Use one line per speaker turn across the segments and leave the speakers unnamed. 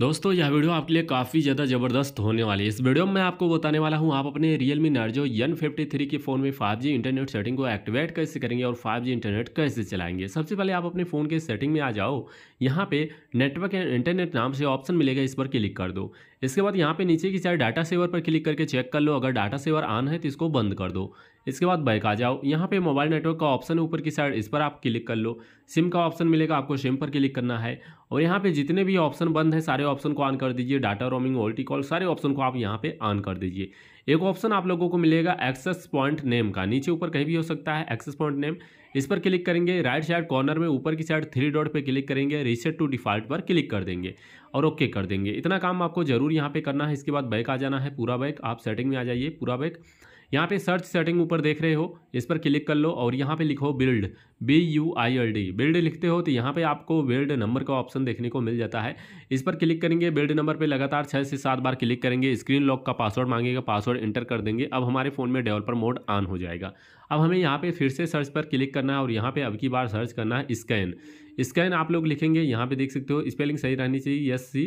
दोस्तों यह वीडियो आपके लिए काफ़ी ज़्यादा ज़बरदस्त होने वाली है इस वीडियो में मैं आपको बताने वाला हूं आप अपने Realme Narzo N53 fifty three के फ़ोन में 5G इंटरनेट सेटिंग को एक्टिवेट कैसे करेंगे और 5G इंटरनेट कैसे चलाएंगे सबसे पहले आप अपने फ़ोन के सेटिंग में आ जाओ यहाँ पे नेटवर्क एंड इंटरनेट नाम से ऑप्शन मिलेगा इस पर क्लिक कर दो इसके बाद यहाँ पे नीचे की साइड डाटा सेवर पर क्लिक करके चेक कर लो अगर डाटा सेवर ऑन है तो इसको बंद कर दो इसके बाद बैक आ जाओ यहाँ पे मोबाइल नेटवर्क का ऑप्शन है ऊपर की साइड इस पर आप क्लिक कर लो सिम का ऑप्शन मिलेगा आपको सिम पर क्लिक करना है और यहाँ पे जितने भी ऑप्शन बंद हैं सारे ऑप्शन को ऑन कर दीजिए डाटा रोमिंग ओल्टी कॉल सारे ऑप्शन को आप यहाँ पे ऑन कर दीजिए एक ऑप्शन आप लोगों को मिलेगा एक्सेस पॉइंट नेम का नीचे ऊपर कहीं भी हो सकता है एक्सेस पॉइंट नेम इस पर क्लिक करेंगे राइट साइड कॉर्नर में ऊपर की साइड थ्री डॉट पर क्लिक करेंगे रीसेट टू डिफॉल्ट पर क्लिक कर देंगे और ओके कर देंगे इतना काम आपको जरूर यहाँ पर करना है इसके बाद बैक आ जाना है पूरा बैक आप सेटिंग में आ जाइए पूरा बैक यहाँ पे सर्च सेटिंग ऊपर देख रहे हो इस पर क्लिक कर लो और यहाँ पे लिखो build B U I L D build लिखते हो तो यहाँ पे आपको बिल्ड नंबर का ऑप्शन देखने को मिल जाता है इस पर क्लिक करेंगे बिल्ड नंबर पे लगातार छः से सात बार क्लिक करेंगे स्क्रीन लॉक का पासवर्ड मांगेगा पासवर्ड एंटर कर देंगे अब हमारे फ़ोन में डेवलपर मोड ऑन हो जाएगा अब हमें यहाँ पर फिर से सर्च पर क्लिक करना है और यहाँ पर अब की बार सर्च करना है स्कैन स्कैन आप लोग लिखेंगे यहाँ पर देख सकते हो स्पेलिंग सही रहनी चाहिए एस सी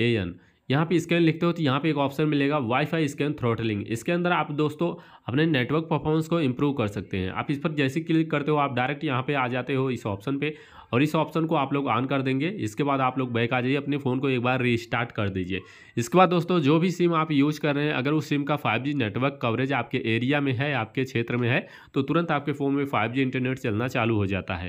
ए एन यहाँ पे स्कैन लिखते हो तो यहाँ पे एक ऑप्शन मिलेगा वाईफाई स्कैन थ्रोटलिंग इसके अंदर आप दोस्तों अपने नेटवर्क परफॉर्मेंस को इम्प्रूव कर सकते हैं आप इस पर जैसे क्लिक करते हो आप डायरेक्ट यहाँ पे आ जाते हो इस ऑप्शन पे और इस ऑप्शन को आप लोग ऑन कर देंगे इसके बाद आप लोग बैक आ जाइए अपने फ़ोन को एक बार रीस्टार्ट कर दीजिए इसके बाद दोस्तों जो भी सिम आप यूज़ कर रहे हैं अगर उस सिम का फाइव नेटवर्क कवरेज आपके एरिया में है आपके क्षेत्र में है तो तुरंत आपके फ़ोन में फाइव इंटरनेट चलना चालू हो जाता है